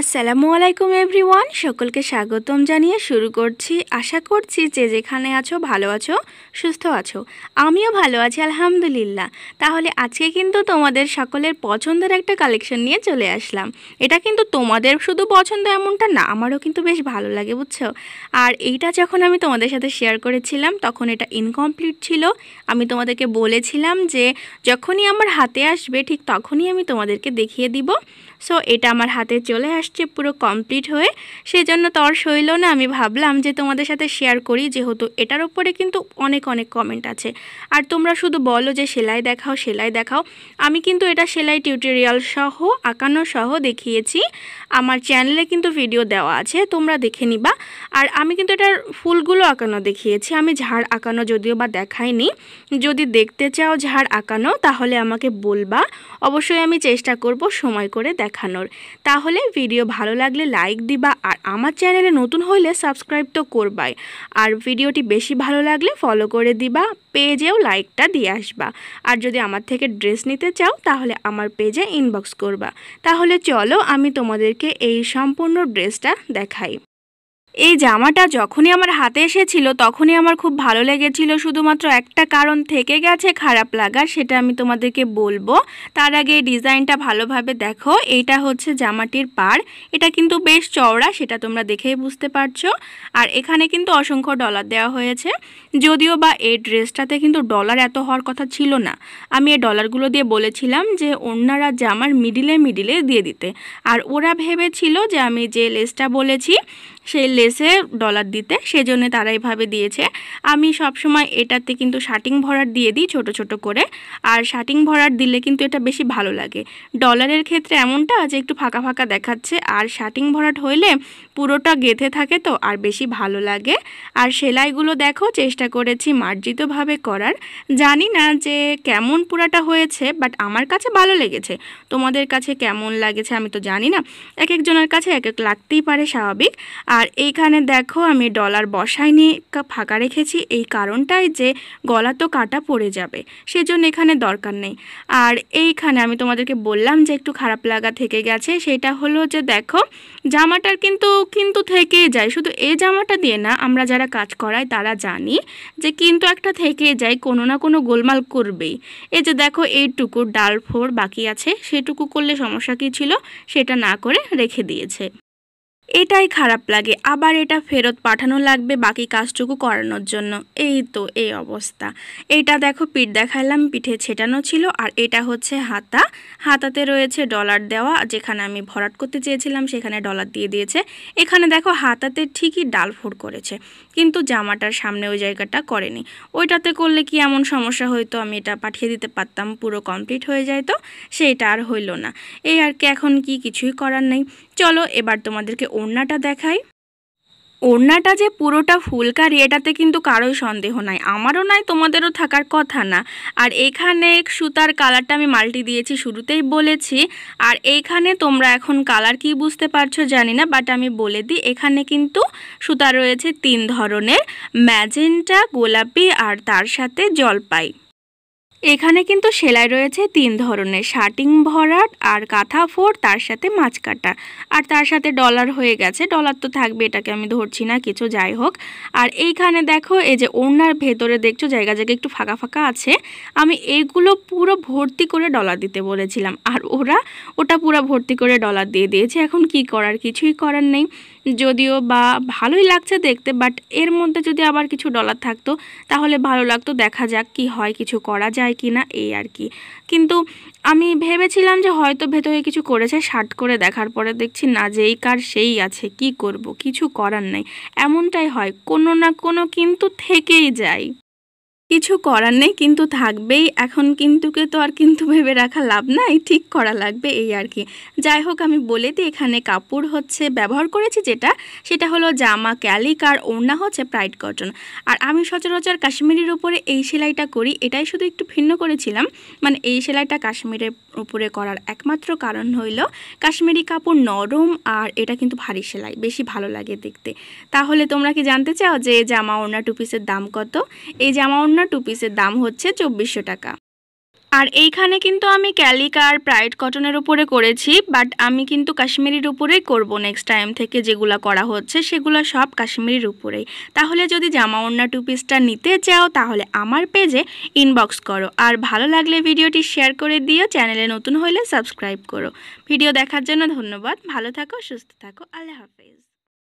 আসসালামু আলাইকুম এভরিওয়ান সকলকে স্বাগতম জানিয়ে শুরু করছি আশা করছি যে যেখানে আছো ভালো আছো সুস্থ আছো আমিও ভালো আছি আলহামদুলিল্লাহ তাহলে আজকে কিন্তু তোমাদের সকলের পছন্দের একটা কালেকশন নিয়ে চলে আসলাম এটা কিন্তু তোমাদের শুধু পছন্দ এমনটা না আমারও কিন্তু বেশ ভালো লাগে বুঝছো আর এইটা যখন আমি তোমাদের সাথে শেয়ার করেছিলাম তখন এটা ইনকমপ্লিট ছিল আমি তোমাদেরকে বলেছিলাম যে যখনই আমার হাতে আসবে ঠিক তখনই আমি তোমাদেরকে দেখিয়ে দিব সো এটা আমার হাতে চলে আসছে পুরো কমপ্লিট হয়ে সেজন্য তর সইল না আমি ভাবলাম যে তোমাদের সাথে শেয়ার করি যেহেতু এটার উপরে কিন্তু অনেক অনেক কমেন্ট আছে আর তোমরা শুধু বলো যে সেলাই দেখাও সেলাই দেখাও আমি কিন্তু এটা সেলাই টিউটোরিয়াল সহ আঁকানো সহ দেখিয়েছি আমার চ্যানেলে কিন্তু ভিডিও দেওয়া আছে তোমরা দেখে নিবা আর আমি কিন্তু এটার ফুলগুলো আঁকানো দেখিয়েছি আমি ঝাড় আঁকানো যদিও বা দেখাইনি যদি দেখতে চাও ঝাড় আঁকানো তাহলে আমাকে বলবা অবশ্যই আমি চেষ্টা করব সময় করে দেখ দেখানোর তাহলে ভিডিও ভালো লাগলে লাইক দিবা আর আমার চ্যানেলে নতুন হইলে সাবস্ক্রাইব তো করবাই আর ভিডিওটি বেশি ভালো লাগলে ফলো করে দিবা পেজেও লাইকটা দিয়ে আসবা আর যদি আমার থেকে ড্রেস নিতে চাও তাহলে আমার পেজে ইনবক্স করবা তাহলে চলো আমি তোমাদেরকে এই সম্পূর্ণ ড্রেসটা দেখাই এই জামাটা যখনই আমার হাতে এসেছিল তখনই আমার খুব ভালো লেগেছিল শুধুমাত্র একটা কারণ থেকে গেছে খারাপ লাগার সেটা আমি তোমাদেরকে বলবো তার আগে এই ডিজাইনটা ভালোভাবে দেখো এইটা হচ্ছে জামাটির পার এটা কিন্তু বেশ চওড়া সেটা তোমরা দেখেই বুঝতে পারছো আর এখানে কিন্তু অসংখ্য ডলার দেওয়া হয়েছে যদিও বা এই ড্রেসটাতে কিন্তু ডলার এত হওয়ার কথা ছিল না আমি এই ডলারগুলো দিয়ে বলেছিলাম যে অন্যরা জামার মিডিলে মিডিলে দিয়ে দিতে আর ওরা ভেবেছিল যে আমি যে লেসটা বলেছি সেই লেসে ডলার দিতে সেজন্য তারা এভাবে দিয়েছে আমি সব সময় এটাতে কিন্তু শার্টিং ভরাট দিয়ে দিই ছোট ছোট করে আর শার্টিং ভরাট দিলে কিন্তু এটা বেশি ভালো লাগে ডলারের ক্ষেত্রে এমনটা যে একটু ফাঁকা ফাঁকা দেখাচ্ছে আর শার্টিং ভরাট হইলে পুরোটা গেঁথে থাকে তো আর বেশি ভালো লাগে আর সেলাইগুলো দেখো চেষ্টা করেছি মার্জিতভাবে করার জানি না যে কেমন পুরাটা হয়েছে বাট আমার কাছে ভালো লেগেছে তোমাদের কাছে কেমন লাগেছে আমি তো জানি না এক একজনের কাছে এক এক লাগতেই পারে স্বাভাবিক আর এইখানে দেখো আমি ডলার বসাইনি ফাঁকা রেখেছি এই কারণটাই যে গলা তো কাটা পড়ে যাবে সেজন্য এখানে দরকার নেই আর এইখানে আমি তোমাদেরকে বললাম যে একটু খারাপ লাগা থেকে গেছে সেটা হলো যে দেখো জামাটার কিন্তু কিন্তু থেকে যায় শুধু এই জামাটা দিয়ে না আমরা যারা কাজ করাই তারা জানি যে কিন্তু একটা থেকে যায় কোনো না কোনো গোলমাল করবেই এই যে দেখো এইটুকু ডাল ফোর বাকি আছে সেটুকু করলে সমস্যা কী ছিল সেটা না করে রেখে দিয়েছে এটাই খারাপ লাগে আবার এটা ফেরত পাঠানো লাগবে বাকি কাজটুকু করানোর জন্য এই তো এই অবস্থা এটা দেখো পিঠ দেখালাম পিঠে ছেটানো ছিল আর এটা হচ্ছে হাতা হাতাতে রয়েছে ডলার দেওয়া যেখানে আমি ভরাট করতে চেয়েছিলাম সেখানে ডলার দিয়ে দিয়েছে এখানে দেখো হাতাতে ঠিকই ডাল ফোর করেছে কিন্তু জামাটার সামনে ওই জায়গাটা করেনি ওইটাতে করলে কি এমন সমস্যা হইতো আমি এটা পাঠিয়ে দিতে পারতাম পুরো কমপ্লিট হয়ে যায় তো সেইটা আর হইল না এই আর কি এখন কি কিছুই করার নেই চলো এবার তোমাদেরকে ওড়নাটা দেখাই ওড়নাটা যে পুরোটা ফুলকারি এটাতে কিন্তু কারোই সন্দেহ নাই আমারও নাই তোমাদেরও থাকার কথা না আর এখানে সুতার কালারটা আমি মাল্টি দিয়েছি শুরুতেই বলেছি আর এইখানে তোমরা এখন কালার কি বুঝতে পারছো জানি না বাট আমি বলে দিই এখানে কিন্তু সুতা রয়েছে তিন ধরনের ম্যাজেন্টা গোলাপি আর তার সাথে জলপাই এখানে কিন্তু সেলাই রয়েছে তিন ধরনের শার্টিং ভরাট আর কাঁথা ফোর তার সাথে মাছ কাটা আর তার সাথে ডলার হয়ে গেছে ডলার তো থাকবে এটাকে আমি ধরছি না কিছু যাই হোক আর এইখানে দেখো এই যে ওনার ভেতরে দেখছো জায়গা জায়গা একটু ফাঁকা ফাঁকা আছে আমি এগুলো পুরো ভর্তি করে ডলার দিতে বলেছিলাম আর ওরা ওটা পুরো ভর্তি করে ডলার দিয়ে দিয়েছে এখন কি করার কিছুই করার নেই যদিও বা ভালোই লাগছে দেখতে বাট এর মধ্যে যদি আবার কিছু ডলার থাকতো তাহলে ভালো লাগতো দেখা যাক কি হয় কিছু করা যায় কি না এই আর কি কিন্তু আমি ভেবেছিলাম যে হয়তো ভেতরে কিছু করেছে শার্ট করে দেখার পরে দেখছি না যেই কার সেই আছে কি করব কিছু করার নাই এমনটাই হয় কোনো না কোনো কিন্তু থেকেই যায় কিছু করার নেই কিন্তু থাকবেই এখন কিন্তুকে তো আর কিন্তু ভেবে রাখা লাভ নাই ঠিক করা লাগবে এই আর কি যাই হোক আমি বলে দিই এখানে কাপড় হচ্ছে ব্যবহার করেছি যেটা সেটা হলো জামা ক্যালিক আর ওড়না হচ্ছে প্রাইড কটন আর আমি সচরাচর কাশ্মীরের উপরে এই সেলাইটা করি এটাই শুধু একটু ভিন্ন করেছিলাম মানে এই সেলাইটা কাশ্মীরের উপরে করার একমাত্র কারণ হইল কাশ্মীরি কাপড় নরম আর এটা কিন্তু ভারী সেলাই বেশি ভালো লাগে দেখতে তাহলে তোমরা কি জানতে চাও যে জামা ওড়না টুপিসের দাম কত এই জামা ওড়না ওড়না টু পিসের দাম হচ্ছে চব্বিশশো টাকা আর এইখানে কিন্তু আমি ক্যালিকা আর প্রাইড কটনের উপরে করেছি বাট আমি কিন্তু কাশ্মীরির উপরেই করব নেক্সট টাইম থেকে যেগুলো করা হচ্ছে সেগুলো সব কাশ্মীরির উপরেই তাহলে যদি জামা ওড়না টু পিসটা নিতে চাও তাহলে আমার পেজে ইনবক্স করো আর ভালো লাগলে ভিডিওটি শেয়ার করে দিও চ্যানেলে নতুন হলে সাবস্ক্রাইব করো ভিডিও দেখার জন্য ধন্যবাদ ভালো থাকো সুস্থ থাকো আল্লাহ হাফেজ